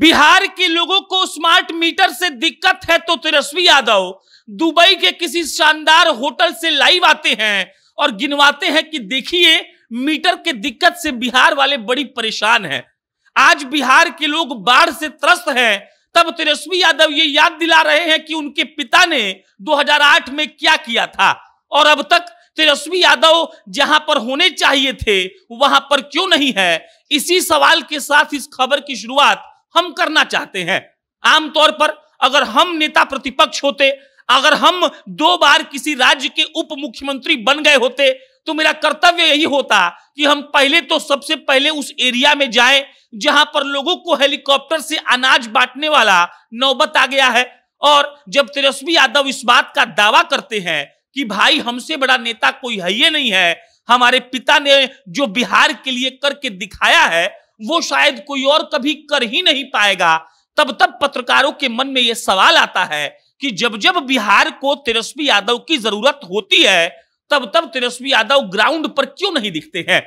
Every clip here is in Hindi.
बिहार के लोगों को स्मार्ट मीटर से दिक्कत है तो तेजस्वी यादव दुबई के किसी शानदार होटल से लाइव आते हैं और गिनवाते हैं कि देखिए मीटर के दिक्कत से बिहार वाले बड़ी परेशान हैं आज बिहार के लोग बाढ़ से त्रस्त हैं तब तेजस्वी यादव ये याद दिला रहे हैं कि उनके पिता ने 2008 में क्या किया था और अब तक तेजस्वी यादव जहां पर होने चाहिए थे वहां पर क्यों नहीं है इसी सवाल के साथ इस खबर की शुरुआत हम करना चाहते हैं आमतौर पर अगर हम नेता प्रतिपक्ष होते अगर हम दो बार किसी राज्य के उप मुख्यमंत्री बन गए होते तो मेरा कर्तव्य यही होता कि हम पहले तो सबसे पहले उस एरिया में जाएं जहां पर लोगों को हेलीकॉप्टर से अनाज बांटने वाला नौबत आ गया है और जब तेजस्वी यादव इस बात का दावा करते हैं कि भाई हमसे बड़ा नेता कोई है ये नहीं है हमारे पिता ने जो बिहार के लिए करके दिखाया है वो शायद कोई और कभी कर ही नहीं पाएगा तब तब पत्रकारों के मन में यह सवाल आता है कि जब जब बिहार को तेजस्वी यादव की जरूरत होती है तब तब तेजस्वी यादव ग्राउंड पर क्यों नहीं दिखते हैं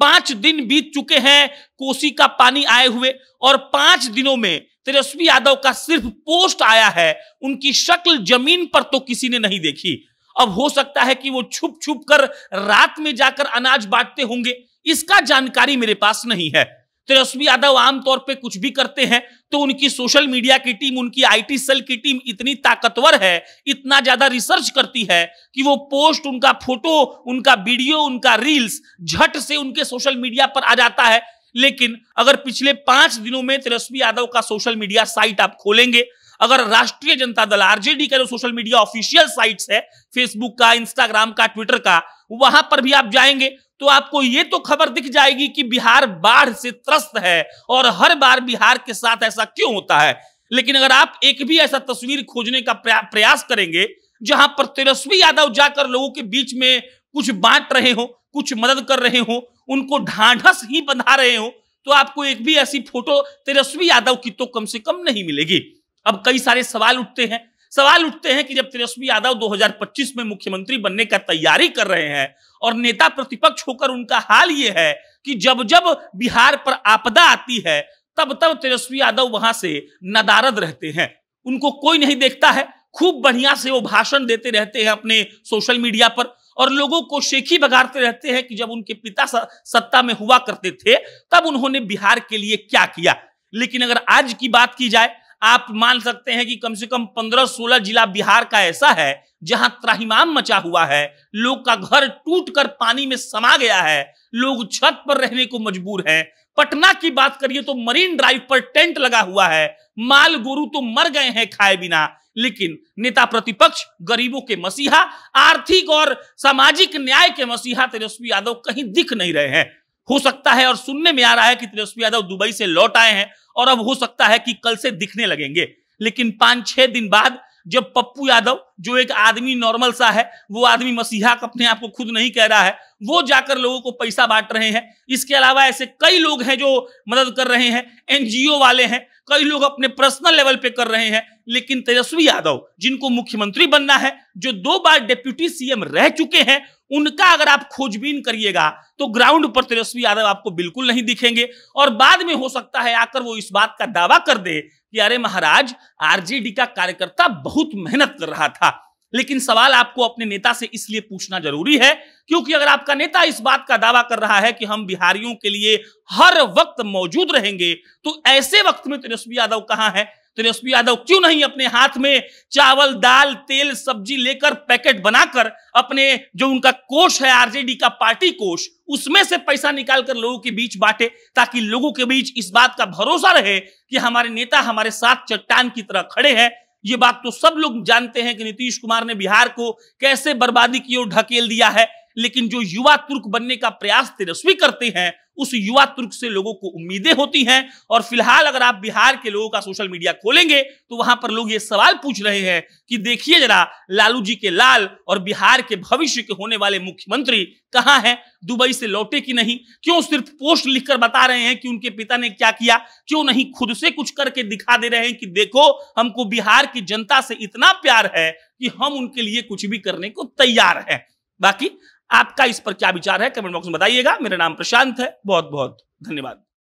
पांच दिन बीत चुके हैं कोसी का पानी आए हुए और पांच दिनों में तेजस्वी यादव का सिर्फ पोस्ट आया है उनकी शक्ल जमीन पर तो किसी ने नहीं देखी अब हो सकता है कि वो छुप छुप कर रात में जाकर अनाज बांटते होंगे इसका जानकारी मेरे पास नहीं है तेजस्वी यादव आमतौर पे कुछ भी करते हैं तो उनकी सोशल मीडिया की टीम उनकी आईटी सेल की टीम इतनी ताकतवर है इतना ज्यादा रिसर्च करती है कि वो पोस्ट उनका फोटो उनका वीडियो उनका रील्स झट से उनके सोशल मीडिया पर आ जाता है लेकिन अगर पिछले पांच दिनों में तेजस्वी यादव का सोशल मीडिया साइट आप खोलेंगे अगर राष्ट्रीय जनता दल आरजेडी का जो सोशल मीडिया ऑफिशियल साइट्स है फेसबुक का इंस्टाग्राम का ट्विटर का वहां पर भी आप जाएंगे तो आपको ये तो खबर दिख जाएगी कि बिहार बाढ़ से त्रस्त है और हर बार बिहार के साथ ऐसा क्यों होता है लेकिन अगर आप एक भी ऐसा तस्वीर खोजने का प्रयास करेंगे जहां पर तेजस्वी यादव जाकर लोगों के बीच में कुछ बांट रहे हो कुछ मदद कर रहे हो उनको ढांढस ही बंधा रहे हो तो आपको एक भी ऐसी फोटो तेजस्वी यादव की तो कम से कम नहीं मिलेगी अब कई सारे सवाल उठते हैं सवाल उठते हैं कि जब तेजस्वी यादव 2025 में मुख्यमंत्री बनने का तैयारी कर रहे हैं और नेता प्रतिपक्ष होकर उनका हाल ये है कि जब जब बिहार पर आपदा आती है तब तब तेजस्वी यादव वहां से नदारद रहते हैं उनको कोई नहीं देखता है खूब बढ़िया से वो भाषण देते रहते हैं अपने सोशल मीडिया पर और लोगों को शेखी बगाड़ते रहते हैं कि जब उनके पिता सत्ता में हुआ करते थे तब उन्होंने बिहार के लिए क्या किया लेकिन अगर आज की बात की जाए आप मान सकते हैं कि कम से कम पंद्रह सोलह जिला बिहार का ऐसा है जहां त्राहिमाम मचा हुआ है लोग का घर टूट कर पानी में समा गया है लोग छत पर रहने को मजबूर है पटना की बात करिए तो मरीन ड्राइव पर टेंट लगा हुआ है माल गुरु तो मर गए हैं खाए बिना लेकिन नेता प्रतिपक्ष गरीबों के मसीहा आर्थिक और सामाजिक न्याय के मसीहा तेजस्वी यादव कहीं दिख नहीं रहे हैं हो सकता है और सुनने में आ रहा है कि तेजस्वी यादव दुबई से लौट आए हैं और अब हो सकता है कि कल से दिखने लगेंगे लेकिन पांच छह दिन बाद जब पप्पू यादव जो एक आदमी नॉर्मल सा है वो आदमी मसीहा अपने आप को खुद नहीं कह रहा है वो जाकर लोगों को पैसा बांट रहे हैं इसके अलावा ऐसे कई लोग हैं जो मदद कर रहे हैं एनजीओ वाले हैं कई लोग अपने पर्सनल लेवल पे कर रहे हैं लेकिन तेजस्वी यादव जिनको मुख्यमंत्री बनना है जो दो बार डिप्यूटी सीएम रह चुके हैं उनका अगर आप खोजबीन करिएगा तो ग्राउंड पर तेजस्वी यादव आपको बिल्कुल नहीं दिखेंगे और बाद में हो सकता है आकर वो इस बात का दावा कर दे कि अरे महाराज आरजेडी का कार्यकर्ता बहुत मेहनत कर रहा था लेकिन सवाल आपको अपने नेता से इसलिए पूछना जरूरी है क्योंकि अगर आपका नेता इस बात का दावा कर रहा है कि हम बिहारियों के लिए हर वक्त मौजूद रहेंगे तो ऐसे वक्त में तेजस्वी यादव कहाँ है तेजस्वी यादव क्यों नहीं अपने हाथ में चावल दाल तेल सब्जी लेकर पैकेट बनाकर अपने जो उनका कोष है आरजेडी का पार्टी कोष उसमें से पैसा निकालकर लोगों के बीच बांटे ताकि लोगों के बीच इस बात का भरोसा रहे कि हमारे नेता हमारे साथ चट्टान की तरह खड़े हैं ये बात तो सब लोग जानते हैं कि नीतीश कुमार ने बिहार को कैसे बर्बादी की ओर ढकेल दिया है लेकिन जो युवा तुर्क बनने का प्रयास तेजस्वी करते हैं उस युवा तुर्क से लोगों को उम्मीदें होती हैं और फिलहाल अगर आप बिहार के लोगों का सोशल मीडिया खोलेंगे तो वहां पर लोग ये सवाल पूछ रहे हैं कि देखिए जरा लालू जी के लाल और बिहार के भविष्य के होने वाले मुख्यमंत्री कहाँ हैं दुबई से लौटे कि नहीं क्यों सिर्फ पोस्ट लिखकर बता रहे हैं कि उनके पिता ने क्या किया क्यों नहीं खुद से कुछ करके दिखा दे रहे हैं कि देखो हमको बिहार की जनता से इतना प्यार है कि हम उनके लिए कुछ भी करने को तैयार हैं बाकी आपका इस पर क्या विचार है कमेंट बॉक्स में बताइएगा मेरा नाम प्रशांत है बहुत बहुत धन्यवाद